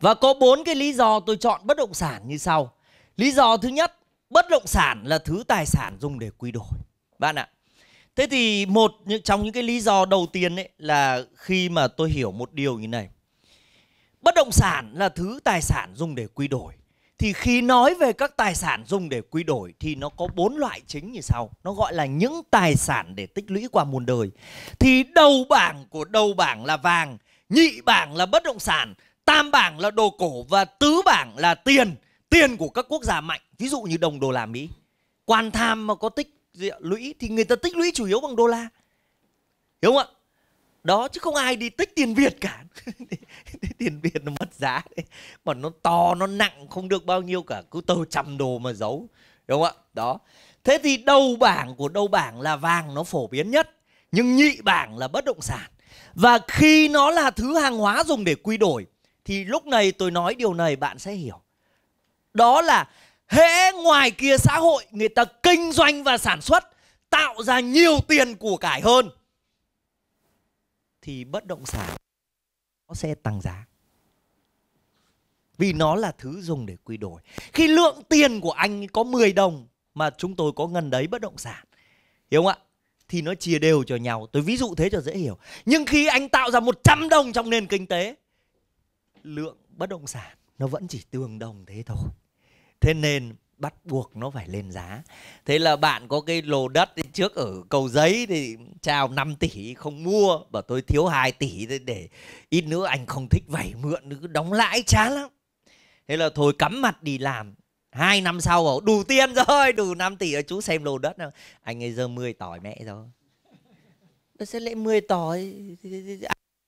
Và có bốn cái lý do tôi chọn bất động sản như sau. Lý do thứ nhất, bất động sản là thứ tài sản dùng để quy đổi. Bạn ạ. Thế thì một trong những cái lý do đầu tiên ấy là khi mà tôi hiểu một điều như này. Bất động sản là thứ tài sản dùng để quy đổi. Thì khi nói về các tài sản dùng để quy đổi thì nó có bốn loại chính như sau. Nó gọi là những tài sản để tích lũy qua muôn đời. Thì đầu bảng của đầu bảng là vàng, nhị bảng là bất động sản, tam bảng là đồ cổ và tứ bảng là tiền tiền của các quốc gia mạnh ví dụ như đồng đô la mỹ quan tham mà có tích lũy thì người ta tích lũy chủ yếu bằng đô la hiểu không ạ đó chứ không ai đi tích tiền việt cả tiền việt nó mất giá mà nó to nó nặng không được bao nhiêu cả cứ tờ trăm đồ mà giấu đúng không ạ đó thế thì đầu bảng của đầu bảng là vàng nó phổ biến nhất nhưng nhị bảng là bất động sản và khi nó là thứ hàng hóa dùng để quy đổi thì lúc này tôi nói điều này bạn sẽ hiểu đó là hễ ngoài kia xã hội người ta kinh doanh và sản xuất tạo ra nhiều tiền của cải hơn thì bất động sản nó sẽ tăng giá vì nó là thứ dùng để quy đổi khi lượng tiền của anh có 10 đồng mà chúng tôi có ngân đấy bất động sản hiểu không ạ thì nó chia đều cho nhau tôi ví dụ thế cho dễ hiểu nhưng khi anh tạo ra 100 đồng trong nền kinh tế lượng bất động sản nó vẫn chỉ tương đồng thế thôi thế nên bắt buộc nó phải lên giá thế là bạn có cái lô đất trước ở cầu giấy thì chào 5 tỷ không mua bảo tôi thiếu 2 tỷ để ít nữa anh không thích vảy mượn nữa đóng lãi chán lắm thế là thôi cắm mặt đi làm hai năm sau bảo đủ tiền rồi đủ 5 tỷ rồi chú xem lô đất nào. anh ấy giờ 10 tỏi mẹ rồi tôi sẽ lấy 10 tỏi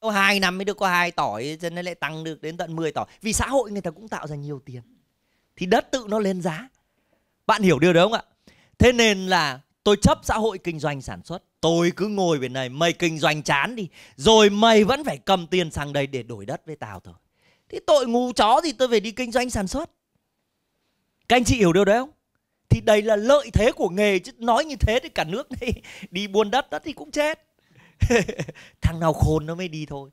có 2 năm mới được có hai tỏi cho nên lại tăng được đến tận 10 tỏi. Vì xã hội người ta cũng tạo ra nhiều tiền. Thì đất tự nó lên giá. Bạn hiểu điều đó không ạ? Thế nên là tôi chấp xã hội kinh doanh sản xuất. Tôi cứ ngồi bên này mày kinh doanh chán đi. Rồi mày vẫn phải cầm tiền sang đây để đổi đất với tao thôi. Thế tội ngu chó thì tôi phải đi kinh doanh sản xuất. Các anh chị hiểu điều đấy không? Thì đây là lợi thế của nghề chứ nói như thế thì cả nước đi buôn đất đất thì cũng chết. thằng nào khôn nó mới đi thôi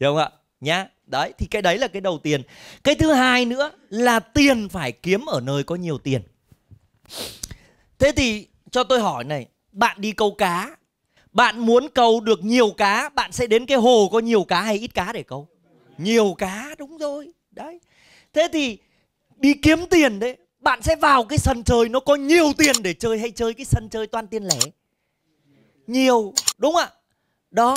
hiểu không ạ nhá đấy thì cái đấy là cái đầu tiên cái thứ hai nữa là tiền phải kiếm ở nơi có nhiều tiền thế thì cho tôi hỏi này bạn đi câu cá bạn muốn câu được nhiều cá bạn sẽ đến cái hồ có nhiều cá hay ít cá để câu nhiều cá đúng rồi đấy thế thì đi kiếm tiền đấy bạn sẽ vào cái sân chơi nó có nhiều tiền để chơi hay chơi cái sân chơi toàn tiền lẻ nhiều đúng không ạ đó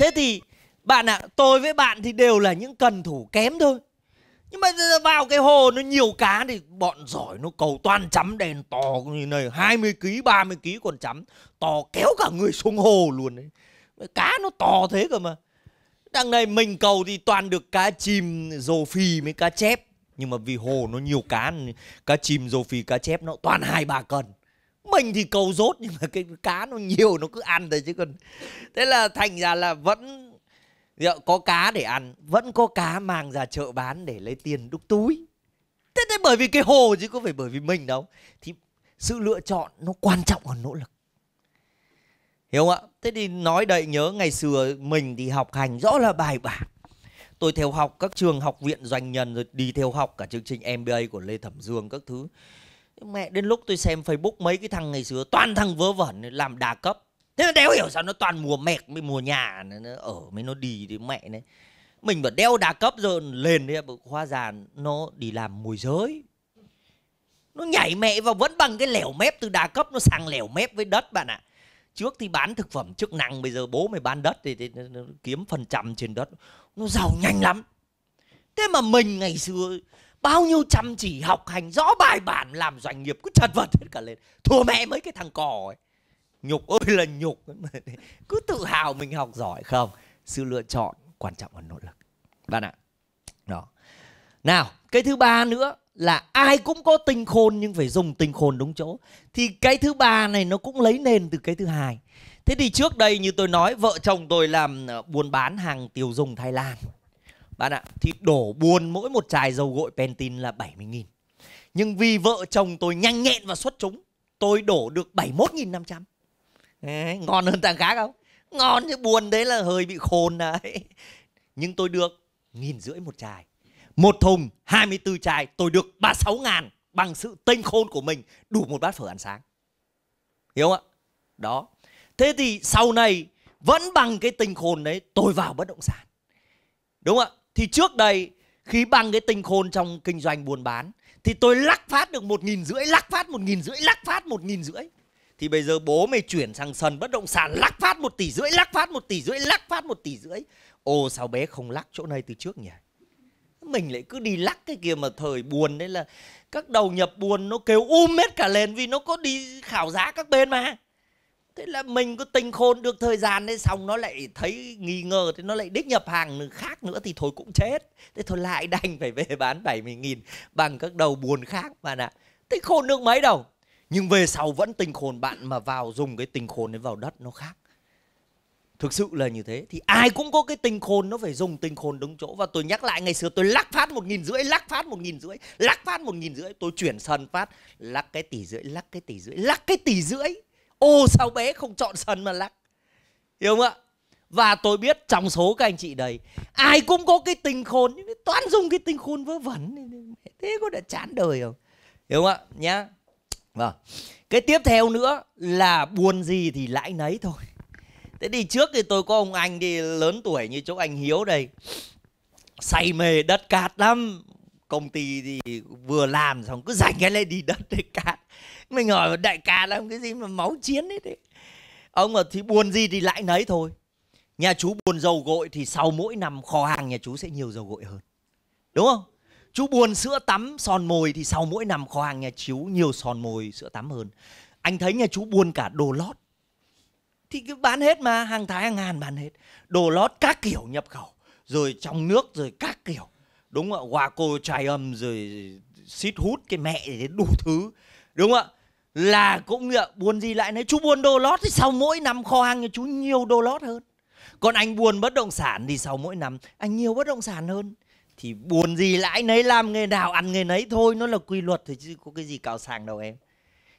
thế thì bạn ạ à, tôi với bạn thì đều là những cần thủ kém thôi nhưng mà vào cái hồ nó nhiều cá thì bọn giỏi nó cầu toàn chấm đèn to như này 20 kg 30 kg còn chấm to kéo cả người xuống hồ luôn đấy cá nó to thế cơ mà đằng này mình cầu thì toàn được cá chim rồ phì với cá chép nhưng mà vì hồ nó nhiều cá cá chim rồ phì cá chép nó toàn hai ba cân mình thì cầu rốt nhưng mà cái cá nó nhiều nó cứ ăn thôi chứ còn thế là thành ra là vẫn dạ, có cá để ăn vẫn có cá mang ra chợ bán để lấy tiền đúc túi thế thế bởi vì cái hồ chứ có phải bởi vì mình đâu thì sự lựa chọn nó quan trọng hơn nỗ lực hiểu không ạ thế thì nói đầy nhớ ngày xưa mình thì học hành rõ là bài bản tôi theo học các trường học viện doanh nhân rồi đi theo học cả chương trình MBA của Lê Thẩm Dương các thứ mẹ đến lúc tôi xem facebook mấy cái thằng ngày xưa toàn thằng vớ vẩn làm đa cấp thế mà đéo hiểu sao nó toàn mùa mẹt mới mùa nhà nó, nó ở mới nó đi thì mẹ này mình vẫn đeo đa cấp rồi lên đấy hóa ra nó đi làm môi giới nó nhảy mẹ vào vẫn bằng cái lẻo mép từ đa cấp nó sang lẻo mép với đất bạn ạ trước thì bán thực phẩm chức năng bây giờ bố mày bán đất thì, thì, thì nó kiếm phần trăm trên đất nó giàu nhanh lắm thế mà mình ngày xưa bao nhiêu chăm chỉ học hành rõ bài bản làm doanh nghiệp cứ chật vật hết cả lên thua mẹ mấy cái thằng cò ấy nhục ơi là nhục cứ tự hào mình học giỏi không sự lựa chọn quan trọng hơn nỗ lực bạn ạ đó nào cái thứ ba nữa là ai cũng có tinh khôn nhưng phải dùng tinh khôn đúng chỗ thì cái thứ ba này nó cũng lấy nền từ cái thứ hai thế thì trước đây như tôi nói vợ chồng tôi làm ờ, buôn bán hàng tiêu dùng thái lan bạn ạ thì đổ buồn mỗi một chai dầu gội pentin là 70 nghìn nhưng vì vợ chồng tôi nhanh nhẹn và xuất chúng tôi đổ được 71 nghìn 500 đấy, ngon hơn thằng khác không ngon như buồn đấy là hơi bị khôn đấy nhưng tôi được nghìn rưỡi một chai một thùng 24 chai tôi được 36 ngàn bằng sự tinh khôn của mình đủ một bát phở ăn sáng. Hiểu không ạ? Đó. Thế thì sau này vẫn bằng cái tinh khôn đấy tôi vào bất động sản. Đúng không ạ? Thì trước đây khi bằng cái tinh khôn trong kinh doanh buôn bán thì tôi lắc phát được một nghìn rưỡi lắc phát một nghìn rưỡi lắc phát một nghìn rưỡi thì bây giờ bố mày chuyển sang sân bất động sản lắc phát một tỷ rưỡi lắc phát một tỷ rưỡi lắc phát một tỷ rưỡi ô sao bé không lắc chỗ này từ trước nhỉ mình lại cứ đi lắc cái kia mà thời buồn đấy là các đầu nhập buồn nó kêu um hết cả lên vì nó có đi khảo giá các bên mà thế là mình có tinh khôn được thời gian đấy xong nó lại thấy nghi ngờ thì nó lại đích nhập hàng khác nữa thì thôi cũng chết thế thôi lại đành phải về bán 70 nghìn bằng các đầu buồn khác bạn ạ thế khôn được mấy đâu nhưng về sau vẫn tinh khôn bạn mà vào dùng cái tinh khôn đấy vào đất nó khác thực sự là như thế thì ai cũng có cái tinh khôn nó phải dùng tinh khôn đúng chỗ và tôi nhắc lại ngày xưa tôi lắc phát một nghìn rưỡi lắc phát một nghìn rưỡi lắc phát một nghìn rưỡi tôi chuyển sân phát lắc cái tỷ rưỡi lắc cái tỷ rưỡi lắc cái tỷ rưỡi ô sao bé không chọn sân mà lắc hiểu không ạ và tôi biết trong số các anh chị đấy ai cũng có cái tinh khôn nhưng toán dùng cái tinh khôn vớ vẩn thế có đã chán đời không hiểu không ạ nhá vâng cái tiếp theo nữa là buồn gì thì lãi nấy thôi thế đi trước thì tôi có ông anh đi lớn tuổi như chỗ anh hiếu đây say mê đất cát lắm công ty thì vừa làm xong cứ dành cái lên đi đất để cát mình hỏi đại ca làm cái gì mà máu chiến đấy đấy ông mà thì buồn gì thì lại nấy thôi nhà chú buồn dầu gội thì sau mỗi năm kho hàng nhà chú sẽ nhiều dầu gội hơn đúng không chú buồn sữa tắm son môi thì sau mỗi năm kho hàng nhà chú nhiều son môi sữa tắm hơn anh thấy nhà chú buồn cả đồ lót thì cứ bán hết mà hàng tháng hàng hàn bán hết đồ lót các kiểu nhập khẩu rồi trong nước rồi các kiểu đúng không ạ qua cô trai âm rồi xít hút cái mẹ gì đủ thứ đúng không ạ là cũng ạ buồn gì lại nấy, chú buôn đồ lót thì sau mỗi năm kho hàng nhà chú nhiều đồ lót hơn còn anh buồn bất động sản thì sau mỗi năm anh nhiều bất động sản hơn thì buồn gì lãi nấy làm nghề nào ăn nghề nấy thôi nó là quy luật thì chứ có cái gì cao sang đâu em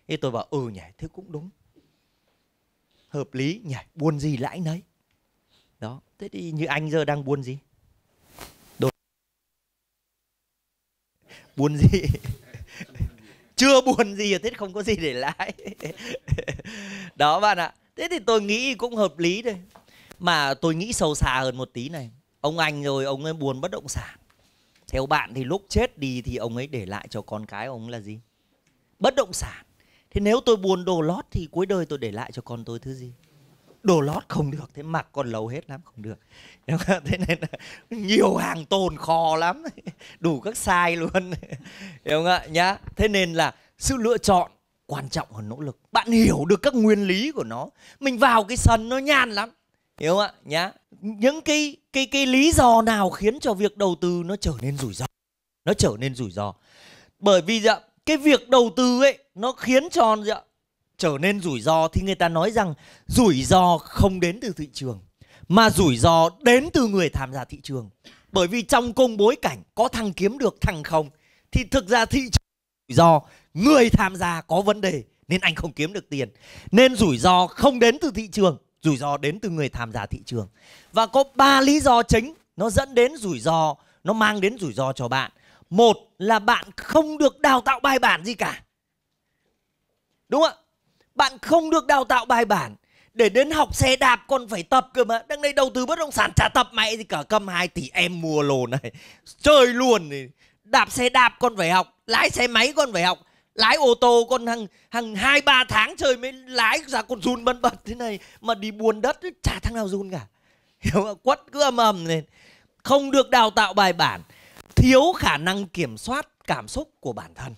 thế tôi bảo ừ nhỉ thế cũng đúng hợp lý nhỉ buồn gì lãi nấy đó thế thì như anh giờ đang buồn gì buồn gì chưa buồn gì thế không có gì để lãi đó bạn ạ thế thì tôi nghĩ cũng hợp lý đây mà tôi nghĩ sâu xa hơn một tí này ông anh rồi ông ấy buồn bất động sản theo bạn thì lúc chết đi thì ông ấy để lại cho con cái ông là gì bất động sản thế nếu tôi buồn đồ lót thì cuối đời tôi để lại cho con tôi thứ gì đồ lót không được thế mặc còn lâu hết lắm không được thế nên là nhiều hàng tồn kho lắm đủ các sai luôn hiểu không ạ nhá thế nên là sự lựa chọn quan trọng hơn nỗ lực bạn hiểu được các nguyên lý của nó mình vào cái sân nó nhàn lắm hiểu không ạ nhá những cái cái cái lý do nào khiến cho việc đầu tư nó trở nên rủi ro nó trở nên rủi ro bởi vì dạ, cái việc đầu tư ấy nó khiến cho dạ, trở nên rủi ro thì người ta nói rằng rủi ro không đến từ thị trường mà rủi ro đến từ người tham gia thị trường. Bởi vì trong công bối cảnh có thằng kiếm được thằng không thì thực ra thị trường rủi ro người tham gia có vấn đề nên anh không kiếm được tiền. Nên rủi ro không đến từ thị trường, rủi ro đến từ người tham gia thị trường. Và có ba lý do chính nó dẫn đến rủi ro, nó mang đến rủi ro cho bạn. Một là bạn không được đào tạo bài bản gì cả. Đúng không ạ? bạn không được đào tạo bài bản để đến học xe đạp còn phải tập cơ mà đang đây đầu tư bất động sản trả tập mày thì cả cầm 2 tỷ em mua lô này chơi luôn này đạp xe đạp còn phải học lái xe máy còn phải học lái ô tô con hàng hàng hai ba tháng trời mới lái ra con run bần bật thế này mà đi buồn đất chả thằng nào run cả hiểu không? quất cứ ầm ầm lên không được đào tạo bài bản thiếu khả năng kiểm soát cảm xúc của bản thân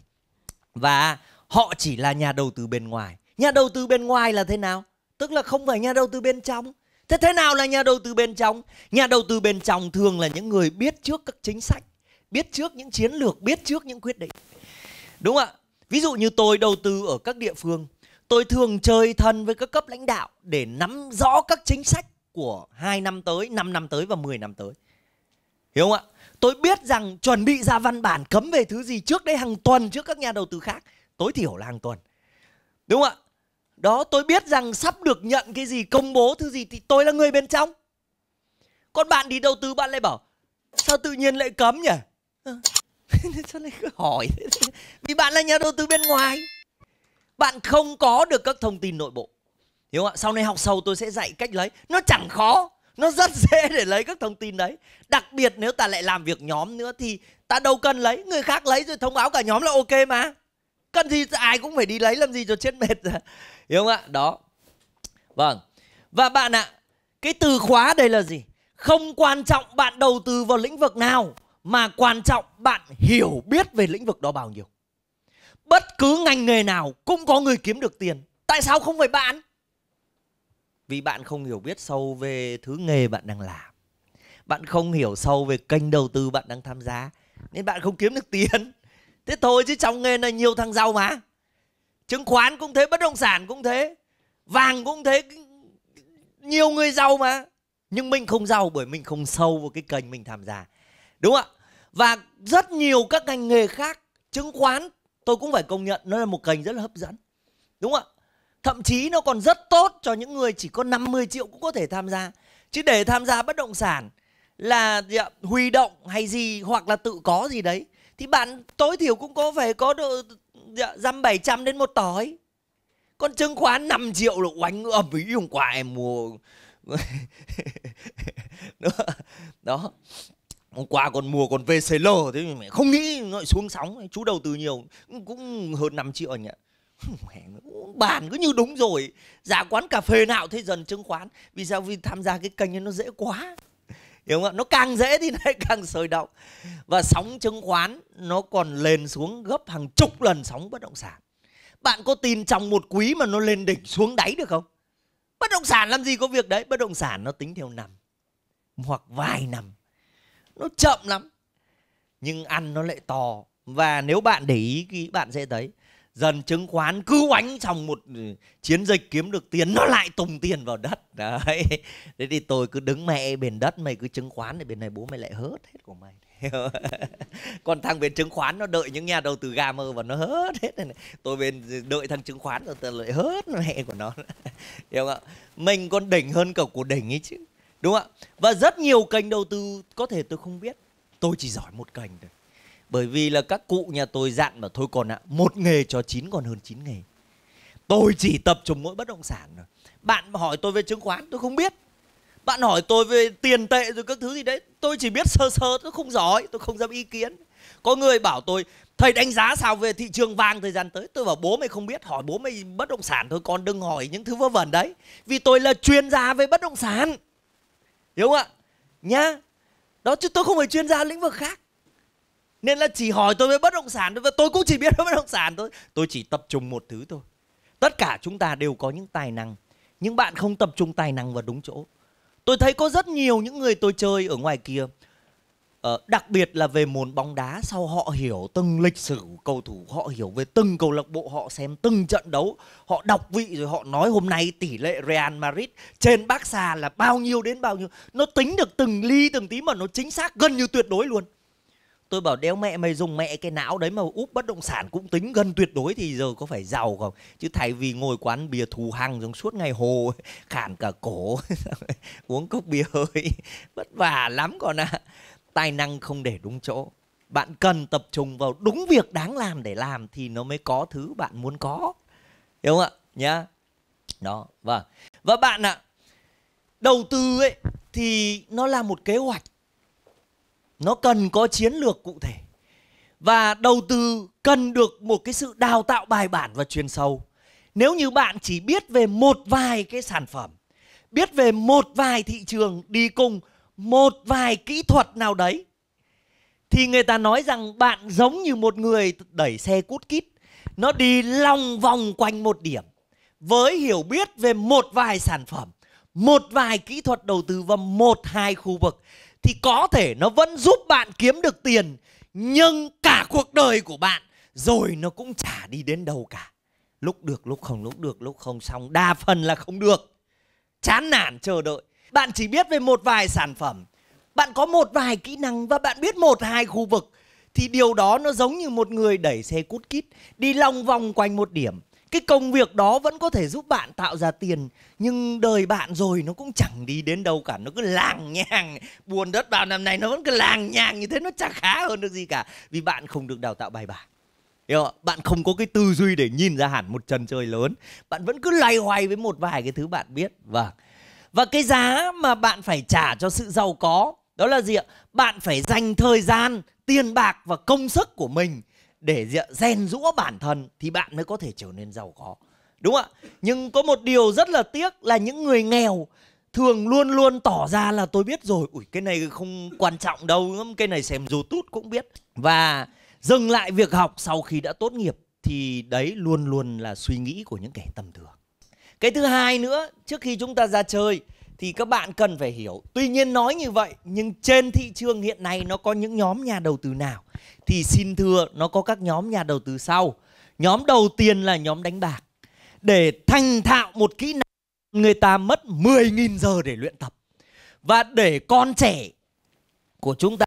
và họ chỉ là nhà đầu tư bên ngoài nhà đầu tư bên ngoài là thế nào tức là không phải nhà đầu tư bên trong thế thế nào là nhà đầu tư bên trong nhà đầu tư bên trong thường là những người biết trước các chính sách biết trước những chiến lược biết trước những quyết định đúng không ạ ví dụ như tôi đầu tư ở các địa phương tôi thường chơi thân với các cấp lãnh đạo để nắm rõ các chính sách của 2 năm tới, 5 năm tới và 10 năm tới. Hiểu không ạ? Tôi biết rằng chuẩn bị ra văn bản cấm về thứ gì trước đây hàng tuần trước các nhà đầu tư khác, tối thiểu là hàng tuần. Đúng không ạ? đó tôi biết rằng sắp được nhận cái gì công bố thứ gì thì tôi là người bên trong còn bạn đi đầu tư bạn lại bảo sao tự nhiên lại cấm nhỉ ờ. sao lại cứ hỏi vì bạn là nhà đầu tư bên ngoài bạn không có được các thông tin nội bộ hiểu không ạ sau này học sâu tôi sẽ dạy cách lấy nó chẳng khó nó rất dễ để lấy các thông tin đấy đặc biệt nếu ta lại làm việc nhóm nữa thì ta đâu cần lấy người khác lấy rồi thông báo cả nhóm là ok mà cần gì ai cũng phải đi lấy làm gì cho chết mệt rồi Hiểu không ạ? Đó. Vâng. Và bạn ạ, cái từ khóa đây là gì? Không quan trọng bạn đầu tư vào lĩnh vực nào mà quan trọng bạn hiểu biết về lĩnh vực đó bao nhiêu. Bất cứ ngành nghề nào cũng có người kiếm được tiền. Tại sao không phải bạn? Vì bạn không hiểu biết sâu về thứ nghề bạn đang làm. Bạn không hiểu sâu về kênh đầu tư bạn đang tham gia. Nên bạn không kiếm được tiền. Thế thôi chứ trong nghề này nhiều thằng giàu mà chứng khoán cũng thế bất động sản cũng thế vàng cũng thế nhiều người giàu mà nhưng mình không giàu bởi mình không sâu vào cái kênh mình tham gia đúng không ạ và rất nhiều các ngành nghề khác chứng khoán tôi cũng phải công nhận nó là một kênh rất là hấp dẫn đúng không ạ thậm chí nó còn rất tốt cho những người chỉ có 50 triệu cũng có thể tham gia chứ để tham gia bất động sản là gì ạ? Dạ, huy động hay gì hoặc là tự có gì đấy thì bạn tối thiểu cũng có phải có độ Dạ, dăm 700 đến một tỏi Còn chứng khoán 5 triệu là oánh ầm ý hôm qua em mua đó. hôm qua còn mua còn VCL thế mà không nghĩ nó xuống sóng chú đầu tư nhiều cũng hơn 5 triệu nhỉ mẹ bàn cứ như đúng rồi giả quán cà phê nào thế dần chứng khoán vì sao vì tham gia cái kênh ấy nó dễ quá hiểu không ạ nó càng dễ thì lại càng sôi động và sóng chứng khoán nó còn lên xuống gấp hàng chục lần sóng bất động sản bạn có tin trong một quý mà nó lên đỉnh xuống đáy được không bất động sản làm gì có việc đấy bất động sản nó tính theo năm hoặc vài năm nó chậm lắm nhưng ăn nó lại to và nếu bạn để ý kỹ bạn sẽ thấy dần chứng khoán cứ oánh xong một ừ, chiến dịch kiếm được tiền nó lại tùng tiền vào đất đấy thế thì tôi cứ đứng mẹ bên đất mày cứ chứng khoán thì bên này bố mày lại hớt hết của mày còn thằng bên chứng khoán nó đợi những nhà đầu tư gà mơ và nó hớt hết này, này. tôi bên đợi thằng chứng khoán rồi tôi lại hớt mẹ của nó hiểu không ạ mình còn đỉnh hơn cả của đỉnh ấy chứ đúng không ạ và rất nhiều kênh đầu tư có thể tôi không biết tôi chỉ giỏi một kênh thôi bởi vì là các cụ nhà tôi dặn mà thôi còn ạ à, một nghề cho chín còn hơn chín nghề tôi chỉ tập trung mỗi bất động sản rồi bạn hỏi tôi về chứng khoán tôi không biết bạn hỏi tôi về tiền tệ rồi các thứ gì đấy tôi chỉ biết sơ sơ tôi không giỏi tôi không dám ý kiến có người bảo tôi thầy đánh giá sao về thị trường vàng thời gian tới tôi bảo bố mày không biết hỏi bố mày bất động sản thôi con đừng hỏi những thứ vớ vẩn đấy vì tôi là chuyên gia về bất động sản hiểu không ạ nhá đó chứ tôi không phải chuyên gia lĩnh vực khác nên là chỉ hỏi tôi về bất động sản thôi và tôi cũng chỉ biết về bất động sản thôi tôi chỉ tập trung một thứ thôi tất cả chúng ta đều có những tài năng nhưng bạn không tập trung tài năng vào đúng chỗ tôi thấy có rất nhiều những người tôi chơi ở ngoài kia ờ, đặc biệt là về môn bóng đá sau họ hiểu từng lịch sử cầu thủ họ hiểu về từng câu lạc bộ họ xem từng trận đấu họ đọc vị rồi họ nói hôm nay tỷ lệ Real Madrid trên Barca là bao nhiêu đến bao nhiêu nó tính được từng ly từng tí mà nó chính xác gần như tuyệt đối luôn tôi bảo đéo mẹ mày dùng mẹ cái não đấy mà úp bất động sản cũng tính gần tuyệt đối thì giờ có phải giàu không chứ thay vì ngồi quán bia thù hăng giống suốt ngày hồ khản cả cổ uống cốc bia hơi vất vả lắm còn ạ à. tài năng không để đúng chỗ bạn cần tập trung vào đúng việc đáng làm để làm thì nó mới có thứ bạn muốn có hiểu không ạ nhá đó vâng và. và bạn ạ đầu tư ấy thì nó là một kế hoạch nó cần có chiến lược cụ thể và đầu tư cần được một cái sự đào tạo bài bản và chuyên sâu nếu như bạn chỉ biết về một vài cái sản phẩm biết về một vài thị trường đi cùng một vài kỹ thuật nào đấy thì người ta nói rằng bạn giống như một người đẩy xe cút kít nó đi lòng vòng quanh một điểm với hiểu biết về một vài sản phẩm một vài kỹ thuật đầu tư và một hai khu vực thì có thể nó vẫn giúp bạn kiếm được tiền nhưng cả cuộc đời của bạn rồi nó cũng chả đi đến đâu cả lúc được lúc không lúc được lúc không xong đa phần là không được chán nản chờ đợi bạn chỉ biết về một vài sản phẩm bạn có một vài kỹ năng và bạn biết một hai khu vực thì điều đó nó giống như một người đẩy xe cút kít đi lòng vòng quanh một điểm cái công việc đó vẫn có thể giúp bạn tạo ra tiền nhưng đời bạn rồi nó cũng chẳng đi đến đâu cả nó cứ làng nhàng buồn đất vào năm nay nó vẫn cứ làng nhàng như thế nó chả khá hơn được gì cả vì bạn không được đào tạo bài bản hiểu không? bạn không có cái tư duy để nhìn ra hẳn một trần trời lớn bạn vẫn cứ loay hoay với một vài cái thứ bạn biết và vâng. và cái giá mà bạn phải trả cho sự giàu có đó là gì ạ bạn phải dành thời gian tiền bạc và công sức của mình để rèn rũa bản thân thì bạn mới có thể trở nên giàu có đúng không ạ nhưng có một điều rất là tiếc là những người nghèo thường luôn luôn tỏ ra là tôi biết rồi ủi cái này không quan trọng đâu cái này xem youtube cũng biết và dừng lại việc học sau khi đã tốt nghiệp thì đấy luôn luôn là suy nghĩ của những kẻ tầm thường cái thứ hai nữa trước khi chúng ta ra chơi thì các bạn cần phải hiểu. Tuy nhiên nói như vậy nhưng trên thị trường hiện nay nó có những nhóm nhà đầu tư nào? Thì xin thưa nó có các nhóm nhà đầu tư sau. Nhóm đầu tiên là nhóm đánh bạc. Để thành thạo một kỹ năng người ta mất 10.000 giờ để luyện tập. Và để con trẻ của chúng ta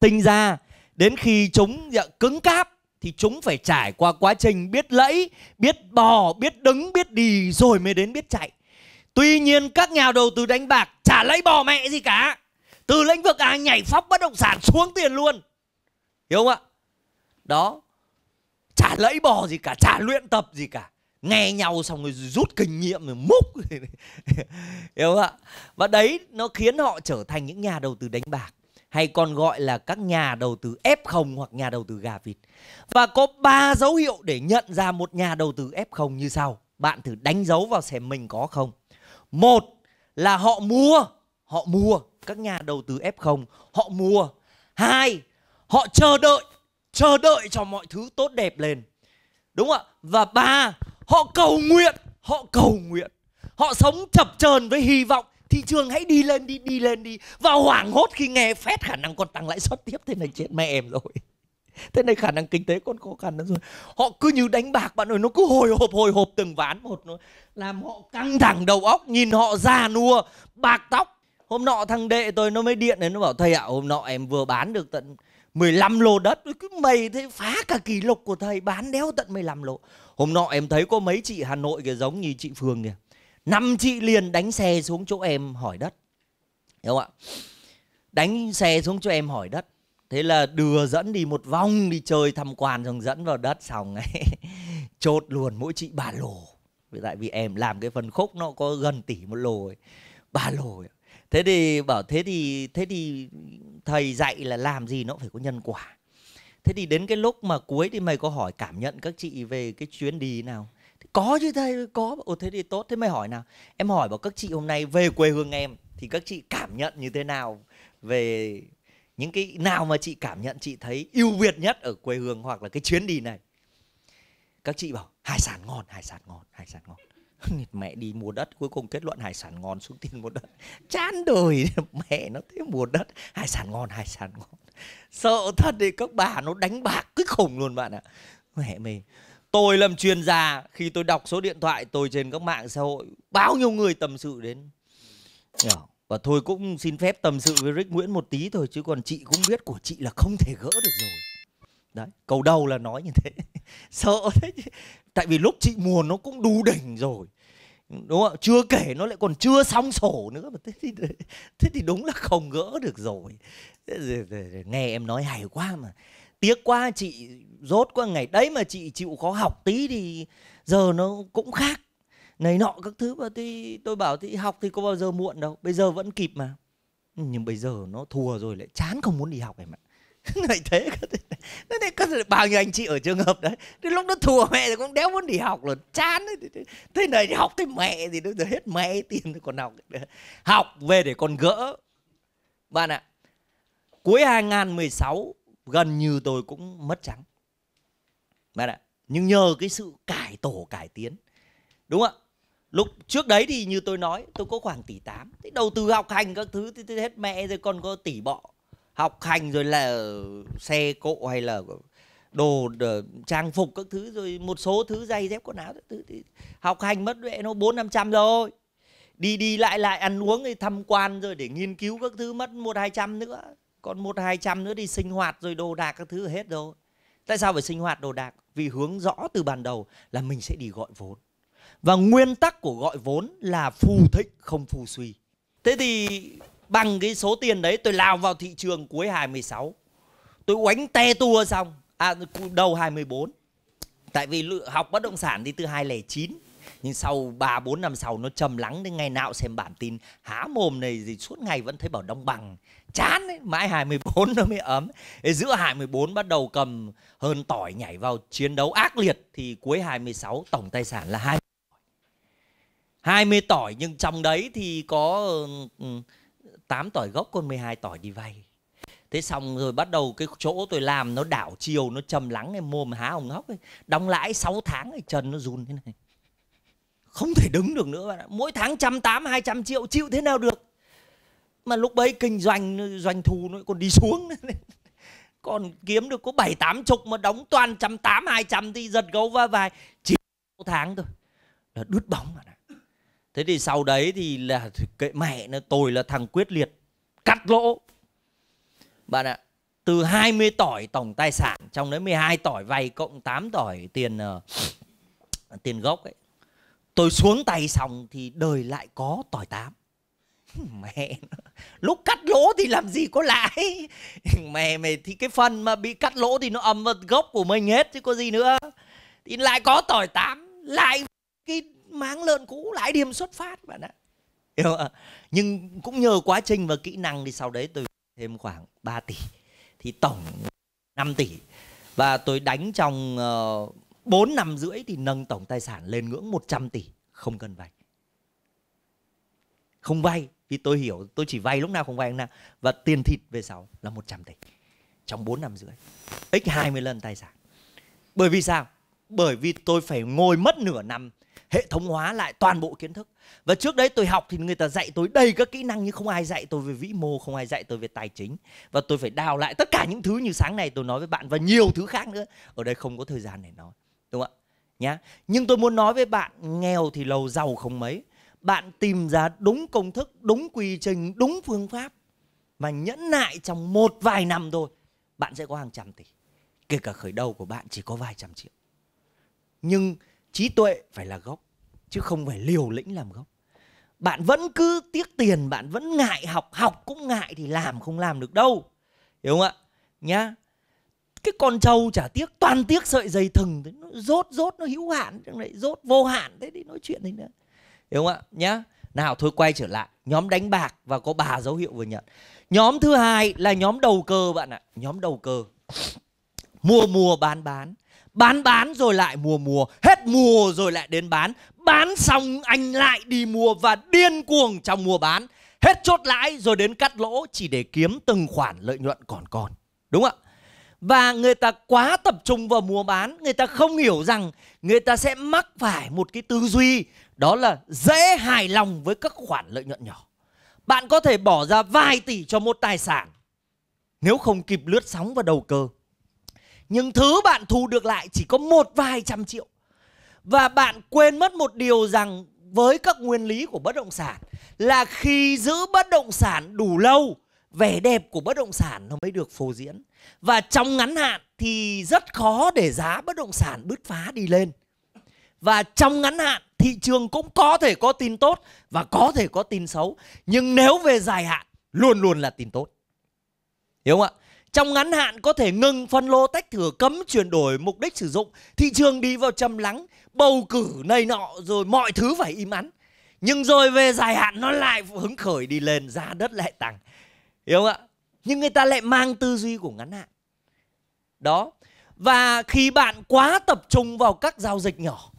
tinh ra đến khi chúng dạ cứng cáp thì chúng phải trải qua quá trình biết lẫy, biết bò, biết đứng, biết đi rồi mới đến biết chạy. Tuy nhiên các nhà đầu tư đánh bạc chả lấy bò mẹ gì cả. Từ lĩnh vực à nhảy phóc bất động sản xuống tiền luôn. Hiểu không ạ? Đó. Chả lấy bò gì cả, chả luyện tập gì cả. Nghe nhau xong rồi rút kinh nghiệm rồi múc. Hiểu không ạ? Và đấy nó khiến họ trở thành những nhà đầu tư đánh bạc hay còn gọi là các nhà đầu tư F0 hoặc nhà đầu tư gà vịt. Và có 3 dấu hiệu để nhận ra một nhà đầu tư F0 như sau. Bạn thử đánh dấu vào xem mình có không. Một là họ mua, họ mua các nhà đầu tư F0, họ mua. Hai, họ chờ đợi, chờ đợi cho mọi thứ tốt đẹp lên. Đúng không ạ? Và ba, họ cầu nguyện, họ cầu nguyện. Họ sống chập chờn với hy vọng thị trường hãy đi lên đi đi lên đi và hoảng hốt khi nghe phép khả năng còn tăng lãi suất tiếp thế này chết mẹ em rồi thế này khả năng kinh tế còn khó khăn nữa rồi họ cứ như đánh bạc bạn ơi nó cứ hồi hộp hồi hộp từng ván một nó làm họ căng thẳng đầu óc nhìn họ già nua bạc tóc hôm nọ thằng đệ tôi nó mới điện đến nó bảo thầy ạ à, hôm nọ em vừa bán được tận 15 lô đất cứ mày thế phá cả kỷ lục của thầy bán đéo tận 15 lô hôm nọ em thấy có mấy chị Hà Nội kìa giống như chị Phương kìa năm chị liền đánh xe xuống chỗ em hỏi đất hiểu không ạ đánh xe xuống cho em hỏi đất thế là đưa dẫn đi một vòng đi chơi tham quan xong dẫn vào đất xong ấy chốt luôn mỗi chị ba lô tại vì em làm cái phần khúc nó có gần tỷ một lồ ấy. ba lô ấy. thế thì bảo thế thì thế thì thầy dạy là làm gì nó phải có nhân quả thế thì đến cái lúc mà cuối thì mày có hỏi cảm nhận các chị về cái chuyến đi nào thì có chứ thầy có ồ thế thì tốt thế mày hỏi nào em hỏi bảo các chị hôm nay về quê hương em thì các chị cảm nhận như thế nào về những cái nào mà chị cảm nhận chị thấy ưu việt nhất ở quê hương hoặc là cái chuyến đi này các chị bảo hải sản ngon hải sản ngon hải sản ngon mẹ đi mua đất cuối cùng kết luận hải sản ngon xuống tiền mua đất chán đời mẹ nó thế mua đất hải sản ngon hải sản ngon sợ thật thì các bà nó đánh bạc cứ khủng luôn bạn ạ mẹ mình tôi làm chuyên gia khi tôi đọc số điện thoại tôi trên các mạng xã hội bao nhiêu người tâm sự đến và thôi cũng xin phép tâm sự với Rick Nguyễn một tí thôi chứ còn chị cũng biết của chị là không thể gỡ được rồi đấy cầu đầu là nói như thế sợ thế tại vì lúc chị mùa nó cũng đu đỉnh rồi đúng không chưa kể nó lại còn chưa xong sổ nữa mà thế thì thế thì đúng là không gỡ được rồi nghe em nói hay quá mà tiếc quá chị rốt qua ngày đấy mà chị chịu khó học tí thì giờ nó cũng khác này nọ các thứ và thì tôi bảo thì học thì có bao giờ muộn đâu bây giờ vẫn kịp mà ừ, nhưng bây giờ nó thua rồi lại chán không muốn đi học em ạ lại thế nó thế có bao nhiêu anh chị ở trường hợp đấy đến lúc nó thua mẹ thì cũng đéo muốn đi học rồi chán thế này thì học cái mẹ thì nó giờ hết mẹ tiền còn học học về để còn gỡ bạn ạ cuối 2016 gần như tôi cũng mất trắng bạn ạ nhưng nhờ cái sự cải tổ cải tiến đúng không ạ lúc trước đấy thì như tôi nói tôi có khoảng tỷ tám thế đầu tư học hành các thứ thì hết mẹ rồi còn có tỷ bọ học hành rồi là xe cộ hay là đồ, đồ trang phục các thứ rồi một số thứ giày dép quần áo các thứ thì học hành mất mẹ nó bốn năm trăm rồi đi đi lại lại ăn uống thì tham quan rồi để nghiên cứu các thứ mất một hai trăm nữa còn một hai trăm nữa đi sinh hoạt rồi đồ đạc các thứ hết rồi tại sao phải sinh hoạt đồ đạc vì hướng rõ từ ban đầu là mình sẽ đi gọi vốn và nguyên tắc của gọi vốn là phù thịnh không phù suy thế thì bằng cái số tiền đấy tôi lao vào thị trường cuối 26 tôi quánh te tua xong à đầu 24 tại vì học bất động sản thì từ 209 nhưng sau 3 4 năm sau nó trầm lắng đến ngày nào xem bản tin há mồm này gì suốt ngày vẫn thấy bảo đông bằng chán ấy, mãi 24 nó mới ấm. Thế giữa 24 bắt đầu cầm hơn tỏi nhảy vào chiến đấu ác liệt thì cuối 26 tổng tài sản là 20 tỏi nhưng trong đấy thì có 8 ừ, tỏi gốc còn 12 tỏi đi vay thế xong rồi bắt đầu cái chỗ tôi làm nó đảo chiều nó trầm lắng em mồm há ông hóc ấy đóng lãi 6 tháng ấy chân nó run thế này không thể đứng được nữa bạn ạ mỗi tháng trăm tám hai trăm triệu chịu thế nào được mà lúc bấy kinh doanh doanh thu nó còn đi xuống còn kiếm được có bảy tám chục mà đóng toàn trăm tám hai trăm thì giật gấu va vai chỉ tháng thôi là đứt bóng bạn ạ thế thì sau đấy thì là kệ mẹ nó tôi là thằng quyết liệt cắt lỗ bạn ạ từ 20 tỏi tổng tài sản trong đấy 12 tỏi vay cộng 8 tỏi tiền uh, tiền gốc ấy tôi xuống tay xong thì đời lại có tỏi tám mẹ lúc cắt lỗ thì làm gì có lãi mẹ mày thì cái phần mà bị cắt lỗ thì nó âm vào gốc của mình hết chứ có gì nữa thì lại có tỏi tám lại cái máng lợn cũ lại điểm xuất phát bạn ạ hiểu không? nhưng cũng nhờ quá trình và kỹ năng thì sau đấy tôi thêm khoảng 3 tỷ thì tổng 5 tỷ và tôi đánh trong uh, ờ, 4 năm rưỡi thì nâng tổng tài sản lên ngưỡng 100 tỷ không cần vay không vay vì tôi hiểu tôi chỉ vay lúc nào không vay lúc nào và tiền thịt về sau là 100 tỷ trong 4 năm rưỡi x 20 lần tài sản bởi vì sao bởi vì tôi phải ngồi mất nửa năm hệ thống hóa lại toàn bộ kiến thức và trước đấy tôi học thì người ta dạy tôi đầy các kỹ năng nhưng không ai dạy tôi về vĩ mô không ai dạy tôi về tài chính và tôi phải đào lại tất cả những thứ như sáng nay tôi nói với bạn và nhiều thứ khác nữa ở đây không có thời gian để nói đúng không ạ nhá nhưng tôi muốn nói với bạn nghèo thì lầu giàu không mấy bạn tìm ra đúng công thức đúng quy trình đúng phương pháp mà nhẫn nại trong một vài năm thôi bạn sẽ có hàng trăm tỷ kể cả khởi đầu của bạn chỉ có vài trăm triệu nhưng trí tuệ phải là gốc chứ không phải liều lĩnh làm gốc bạn vẫn cứ tiếc tiền bạn vẫn ngại học học cũng ngại thì làm không làm được đâu hiểu không ạ nhá cái con trâu chả tiếc toàn tiếc sợi dây thừng thế nó rốt rốt nó hữu hạn lại rốt vô hạn thế thì nói chuyện đấy nữa hiểu không ạ nhá nào thôi quay trở lại nhóm đánh bạc và có bà dấu hiệu vừa nhận nhóm thứ hai là nhóm đầu cơ bạn ạ nhóm đầu cơ mua mua bán bán bán bán rồi lại mùa mùa hết mùa rồi lại đến bán bán xong anh lại đi mua và điên cuồng trong mua bán hết chốt lãi rồi đến cắt lỗ chỉ để kiếm từng khoản lợi nhuận còn còn đúng không ạ và người ta quá tập trung vào mua bán người ta không hiểu rằng người ta sẽ mắc phải một cái tư duy đó là dễ hài lòng với các khoản lợi nhuận nhỏ bạn có thể bỏ ra vài tỷ cho một tài sản nếu không kịp lướt sóng vào đầu cơ nhưng thứ bạn thu được lại chỉ có một vài trăm triệu và bạn quên mất một điều rằng với các nguyên lý của bất động sản là khi giữ bất động sản đủ lâu vẻ đẹp của bất động sản nó mới được phổ diễn và trong ngắn hạn thì rất khó để giá bất động sản bứt phá đi lên và trong ngắn hạn thị trường cũng có thể có tin tốt và có thể có tin xấu nhưng nếu về dài hạn luôn luôn là tin tốt hiểu không ạ trong ngắn hạn có thể ngừng phân lô tách thửa cấm chuyển đổi mục đích sử dụng, thị trường đi vào trầm lắng, bầu cử này nọ rồi mọi thứ phải im ắng. Nhưng rồi về dài hạn nó lại hứng khởi đi lên, giá đất lại tăng. Hiểu không ạ? Nhưng người ta lại mang tư duy của ngắn hạn. Đó. Và khi bạn quá tập trung vào các giao dịch nhỏ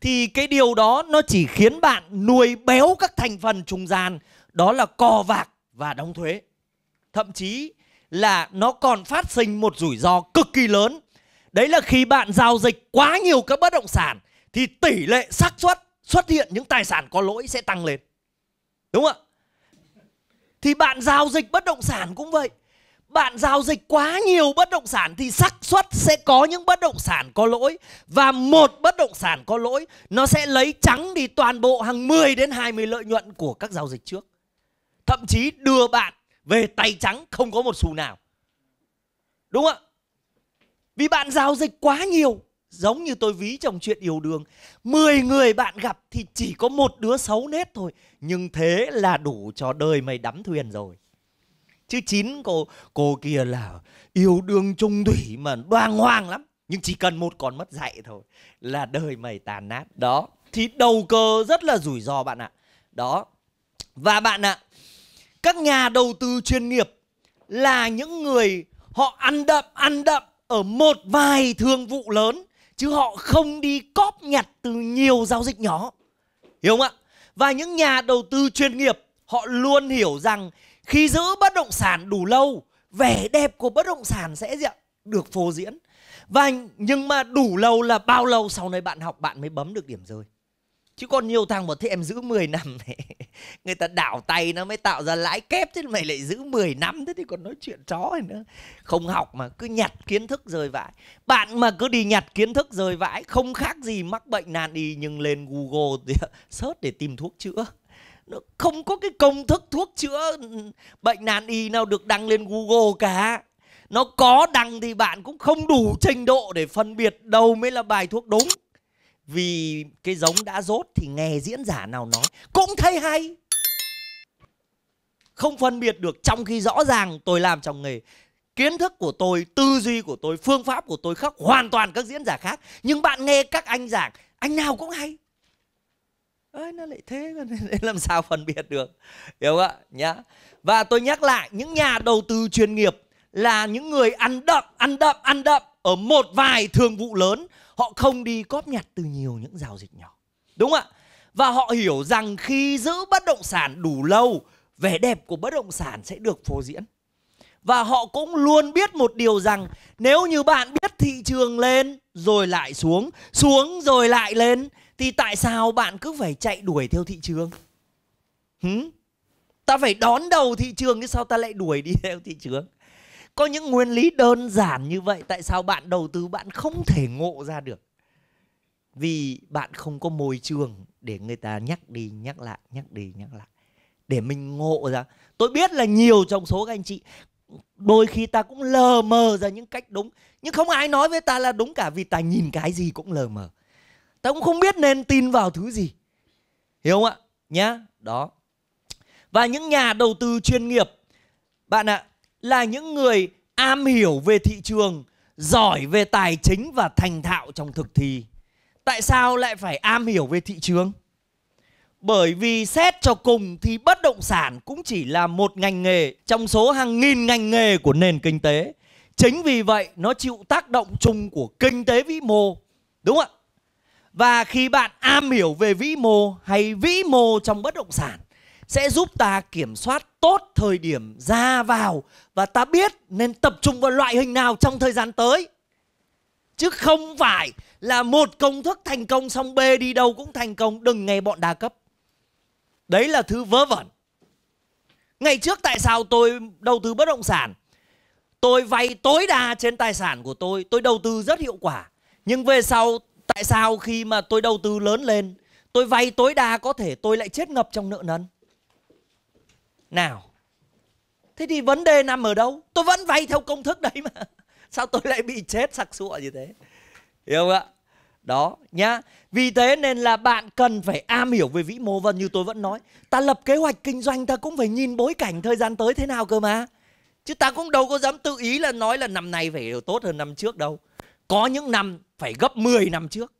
thì cái điều đó nó chỉ khiến bạn nuôi béo các thành phần trung gian đó là cò vạc và đóng thuế. Thậm chí là nó còn phát sinh một rủi ro cực kỳ lớn. Đấy là khi bạn giao dịch quá nhiều các bất động sản thì tỷ lệ xác suất xuất hiện những tài sản có lỗi sẽ tăng lên. Đúng không ạ? Thì bạn giao dịch bất động sản cũng vậy. Bạn giao dịch quá nhiều bất động sản thì xác suất sẽ có những bất động sản có lỗi và một bất động sản có lỗi nó sẽ lấy trắng đi toàn bộ hàng 10 đến 20 lợi nhuận của các giao dịch trước. Thậm chí đưa bạn về tay trắng không có một xu nào đúng không ạ vì bạn giao dịch quá nhiều giống như tôi ví trong chuyện yêu đương 10 người bạn gặp thì chỉ có một đứa xấu nết thôi nhưng thế là đủ cho đời mày đắm thuyền rồi chứ chín cô cô kia là yêu đương trung thủy mà đoang hoàng lắm nhưng chỉ cần một con mất dạy thôi là đời mày tàn nát đó thì đầu cơ rất là rủi ro bạn ạ đó và bạn ạ các nhà đầu tư chuyên nghiệp là những người họ ăn đậm ăn đậm ở một vài thương vụ lớn chứ họ không đi cóp nhặt từ nhiều giao dịch nhỏ hiểu không ạ và những nhà đầu tư chuyên nghiệp họ luôn hiểu rằng khi giữ bất động sản đủ lâu vẻ đẹp của bất động sản sẽ gì ạ được phô diễn và nhưng mà đủ lâu là bao lâu sau này bạn học bạn mới bấm được điểm rơi chứ còn nhiều thằng bảo thế em giữ 10 năm này người ta đảo tay nó mới tạo ra lãi kép thế mày lại giữ 10 năm thế thì còn nói chuyện chó này nữa không học mà cứ nhặt kiến thức rời vãi bạn mà cứ đi nhặt kiến thức rời vãi không khác gì mắc bệnh nan y nhưng lên google search để tìm thuốc chữa nó không có cái công thức thuốc chữa bệnh nan y nào được đăng lên google cả nó có đăng thì bạn cũng không đủ trình độ để phân biệt đâu mới là bài thuốc đúng vì cái giống đã rốt thì nghe diễn giả nào nói cũng thấy hay không phân biệt được trong khi rõ ràng tôi làm trong nghề kiến thức của tôi tư duy của tôi phương pháp của tôi khác hoàn toàn các diễn giả khác nhưng bạn nghe các anh giảng anh nào cũng hay ơi nó lại thế làm sao phân biệt được hiểu không ạ nhá và tôi nhắc lại những nhà đầu tư chuyên nghiệp là những người ăn đậm ăn đậm ăn đậm ở một vài thương vụ lớn họ không đi cóp nhặt từ nhiều những giao dịch nhỏ đúng không ạ và họ hiểu rằng khi giữ bất động sản đủ lâu vẻ đẹp của bất động sản sẽ được phô diễn và họ cũng luôn biết một điều rằng nếu như bạn biết thị trường lên rồi lại xuống xuống rồi lại lên thì tại sao bạn cứ phải chạy đuổi theo thị trường hứ ta phải đón đầu thị trường chứ sao ta lại đuổi đi theo thị trường có những nguyên lý đơn giản như vậy tại sao bạn đầu tư bạn không thể ngộ ra được vì bạn không có môi trường để người ta nhắc đi nhắc lại nhắc đi nhắc lại để mình ngộ ra tôi biết là nhiều trong số các anh chị đôi khi ta cũng lờ mờ ra những cách đúng nhưng không ai nói với ta là đúng cả vì ta nhìn cái gì cũng lờ mờ ta cũng không biết nên tin vào thứ gì hiểu không ạ nhá đó và những nhà đầu tư chuyên nghiệp bạn ạ là những người am hiểu về thị trường, giỏi về tài chính và thành thạo trong thực thi. Tại sao lại phải am hiểu về thị trường? Bởi vì xét cho cùng thì bất động sản cũng chỉ là một ngành nghề trong số hàng nghìn ngành nghề của nền kinh tế. Chính vì vậy nó chịu tác động chung của kinh tế vĩ mô. Đúng không ạ? Và khi bạn am hiểu về vĩ mô hay vĩ mô trong bất động sản sẽ giúp ta kiểm soát tốt thời điểm ra vào và ta biết nên tập trung vào loại hình nào trong thời gian tới. Chứ không phải là một công thức thành công xong B đi đâu cũng thành công, đừng nghe bọn đa cấp. Đấy là thứ vớ vẩn. Ngày trước tại sao tôi đầu tư bất động sản? Tôi vay tối đa trên tài sản của tôi, tôi đầu tư rất hiệu quả. Nhưng về sau tại sao khi mà tôi đầu tư lớn lên, tôi vay tối đa có thể tôi lại chết ngập trong nợ nần? nào thế thì vấn đề nằm ở đâu tôi vẫn vay theo công thức đấy mà sao tôi lại bị chết sặc sụa như thế hiểu không ạ đó nhá vì thế nên là bạn cần phải am hiểu về vĩ mô và vâng, như tôi vẫn nói ta lập kế hoạch kinh doanh ta cũng phải nhìn bối cảnh thời gian tới thế nào cơ mà chứ ta cũng đâu có dám tự ý là nói là năm nay phải tốt hơn năm trước đâu có những năm phải gấp 10 năm trước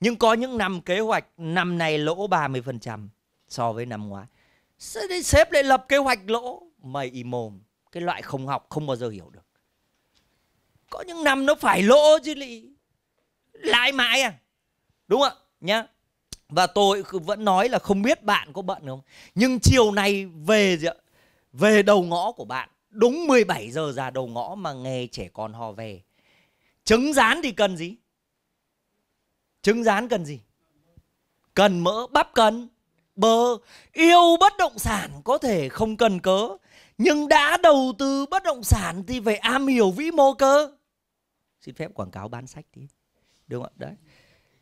nhưng có những năm kế hoạch năm nay lỗ 30% so với năm ngoái sẽ đi sếp lại lập kế hoạch lỗ Mày im mồm Cái loại không học không bao giờ hiểu được Có những năm nó phải lỗ chứ lại Lãi mãi à Đúng không ạ nhá Và tôi vẫn nói là không biết bạn có bận không Nhưng chiều này về gì ạ Về đầu ngõ của bạn Đúng 17 giờ ra đầu ngõ mà nghe trẻ con hò về Trứng rán thì cần gì? Trứng rán cần gì? Cần mỡ, bắp cần bơ yêu bất động sản có thể không cần cớ nhưng đã đầu tư bất động sản thì phải am hiểu vĩ mô cơ xin phép quảng cáo bán sách đi đúng không ạ đấy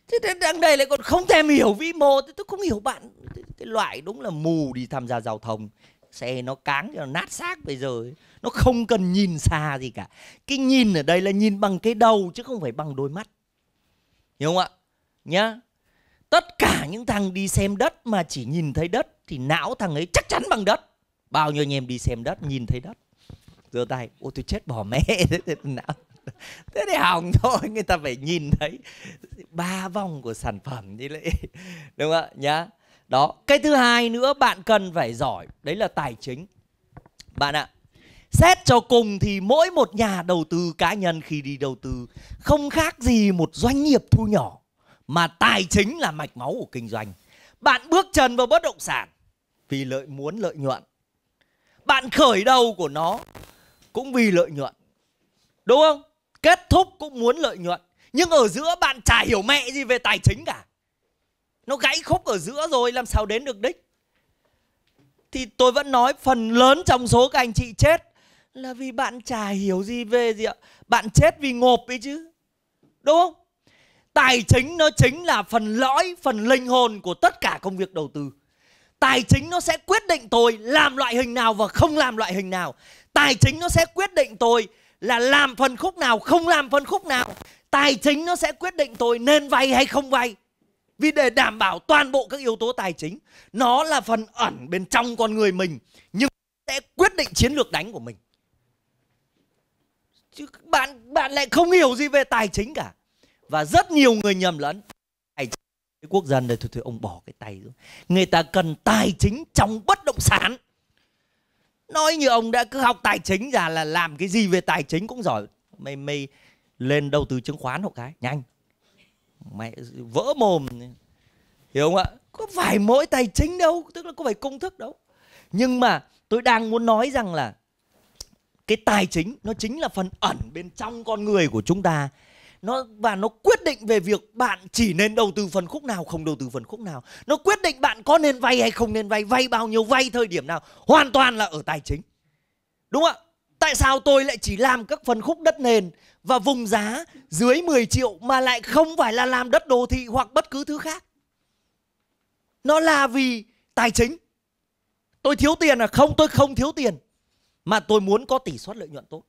thế đến đang đây lại còn không thèm hiểu vĩ mô thì tôi không hiểu bạn cái, loại đúng là mù đi tham gia giao thông xe nó cáng cho nó nát xác bây giờ ấy. nó không cần nhìn xa gì cả cái nhìn ở đây là nhìn bằng cái đầu chứ không phải bằng đôi mắt hiểu không ạ nhá tất cả những thằng đi xem đất mà chỉ nhìn thấy đất thì não thằng ấy chắc chắn bằng đất bao nhiêu anh em đi xem đất nhìn thấy đất giơ tay ô tôi chết bỏ mẹ thế não thế thì hỏng thôi người ta phải nhìn thấy ba vòng của sản phẩm như vậy đúng không ạ nhá đó cái thứ hai nữa bạn cần phải giỏi đấy là tài chính bạn ạ xét cho cùng thì mỗi một nhà đầu tư cá nhân khi đi đầu tư không khác gì một doanh nghiệp thu nhỏ mà tài chính là mạch máu của kinh doanh bạn bước chân vào bất động sản vì lợi muốn lợi nhuận bạn khởi đầu của nó cũng vì lợi nhuận đúng không kết thúc cũng muốn lợi nhuận nhưng ở giữa bạn chả hiểu mẹ gì về tài chính cả nó gãy khúc ở giữa rồi làm sao đến được đích thì tôi vẫn nói phần lớn trong số các anh chị chết là vì bạn chả hiểu gì về gì ạ bạn chết vì ngộp ấy chứ đúng không Tài chính nó chính là phần lõi, phần linh hồn của tất cả công việc đầu tư. Tài chính nó sẽ quyết định tôi làm loại hình nào và không làm loại hình nào. Tài chính nó sẽ quyết định tôi là làm phần khúc nào, không làm phần khúc nào. Tài chính nó sẽ quyết định tôi nên vay hay không vay. Vì để đảm bảo toàn bộ các yếu tố tài chính, nó là phần ẩn bên trong con người mình nhưng sẽ quyết định chiến lược đánh của mình. Chứ bạn bạn lại không hiểu gì về tài chính cả và rất nhiều người nhầm lẫn tài chính cái quốc dân này thôi thôi ông bỏ cái tay rồi người ta cần tài chính trong bất động sản nói như ông đã cứ học tài chính ra là làm cái gì về tài chính cũng giỏi mày mày lên đầu tư chứng khoán một cái nhanh mày vỡ mồm hiểu không ạ có phải mỗi tài chính đâu tức là có phải công thức đâu nhưng mà tôi đang muốn nói rằng là cái tài chính nó chính là phần ẩn bên trong con người của chúng ta nó và nó quyết định về việc bạn chỉ nên đầu tư phân khúc nào không đầu tư phân khúc nào nó quyết định bạn có nên vay hay không nên vay vay bao nhiêu vay thời điểm nào hoàn toàn là ở tài chính đúng không ạ tại sao tôi lại chỉ làm các phân khúc đất nền và vùng giá dưới 10 triệu mà lại không phải là làm đất đô thị hoặc bất cứ thứ khác nó là vì tài chính tôi thiếu tiền à không tôi không thiếu tiền mà tôi muốn có tỷ suất lợi nhuận tốt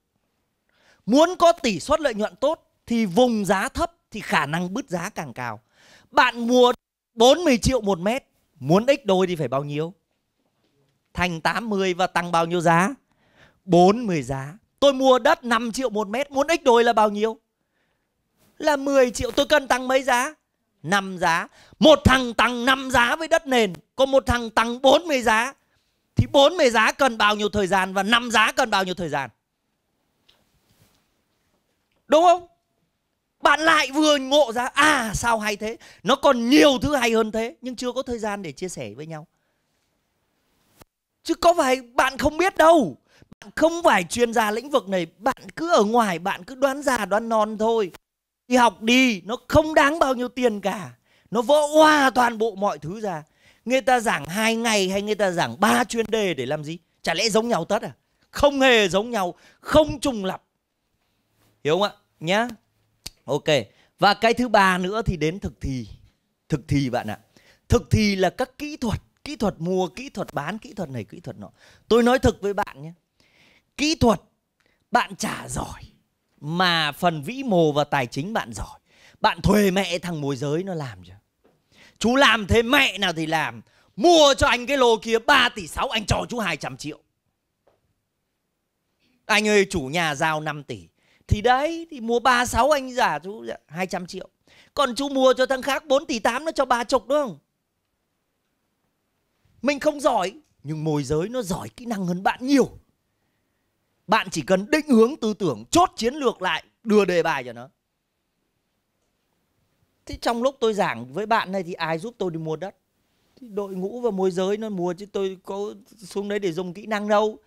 muốn có tỷ suất lợi nhuận tốt thì vùng giá thấp thì khả năng bứt giá càng cao. Bạn mua 40 triệu một mét, muốn x đôi thì phải bao nhiêu? Thành 80 và tăng bao nhiêu giá? 40 giá. Tôi mua đất 5 triệu một mét, muốn x đôi là bao nhiêu? Là 10 triệu, tôi cần tăng mấy giá? 5 giá. Một thằng tăng 5 giá với đất nền, còn một thằng tăng 40 giá. Thì 40 giá cần bao nhiêu thời gian và 5 giá cần bao nhiêu thời gian? Đúng không? bạn lại vừa ngộ ra à sao hay thế nó còn nhiều thứ hay hơn thế nhưng chưa có thời gian để chia sẻ với nhau chứ có phải bạn không biết đâu bạn không phải chuyên gia lĩnh vực này bạn cứ ở ngoài bạn cứ đoán già đoán non thôi đi học đi nó không đáng bao nhiêu tiền cả nó vỡ hoa toàn bộ mọi thứ ra người ta giảng hai ngày hay người ta giảng ba chuyên đề để làm gì chả lẽ giống nhau tất à không hề giống nhau không trùng lặp hiểu không ạ nhá Ok. Và cái thứ ba nữa thì đến thực thì Thực thì bạn ạ. Thực thì là các kỹ thuật, kỹ thuật mua, kỹ thuật bán, kỹ thuật này, kỹ thuật nọ. Tôi nói thực với bạn nhé. Kỹ thuật bạn chả giỏi mà phần vĩ mô và tài chính bạn giỏi. Bạn thuê mẹ thằng môi giới nó làm chưa Chú làm thế mẹ nào thì làm. Mua cho anh cái lô kia 3 tỷ 6 anh cho chú 200 triệu. Anh ơi chủ nhà giao 5 tỷ thì đấy thì mua 36 anh giả chú 200 triệu còn chú mua cho thằng khác 4 tỷ 8 nó cho ba chục đúng không mình không giỏi nhưng môi giới nó giỏi kỹ năng hơn bạn nhiều bạn chỉ cần định hướng tư tưởng chốt chiến lược lại đưa đề bài cho nó thế trong lúc tôi giảng với bạn này thì ai giúp tôi đi mua đất thì đội ngũ và môi giới nó mua chứ tôi có xuống đấy để dùng kỹ năng đâu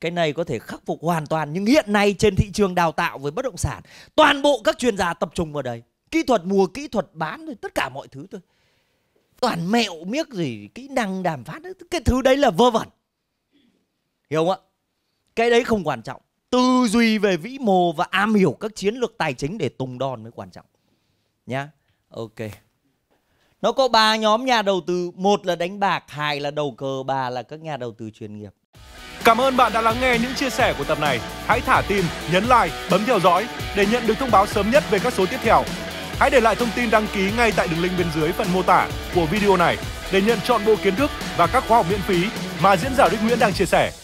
cái này có thể khắc phục hoàn toàn nhưng hiện nay trên thị trường đào tạo với bất động sản toàn bộ các chuyên gia tập trung vào đây kỹ thuật mua kỹ thuật bán rồi tất cả mọi thứ thôi toàn mẹo miếc gì kỹ năng đàm phán cái thứ đấy là vơ vẩn hiểu không ạ cái đấy không quan trọng tư duy về vĩ mô và am hiểu các chiến lược tài chính để tung đòn mới quan trọng nhá ok nó có ba nhóm nhà đầu tư một là đánh bạc hai là đầu cơ ba là các nhà đầu tư chuyên nghiệp Cảm ơn bạn đã lắng nghe những chia sẻ của tập này. Hãy thả tim, nhấn like, bấm theo dõi để nhận được thông báo sớm nhất về các số tiếp theo. Hãy để lại thông tin đăng ký ngay tại đường link bên dưới phần mô tả của video này để nhận chọn bộ kiến thức và các khóa học miễn phí mà diễn giả Đức Nguyễn đang chia sẻ.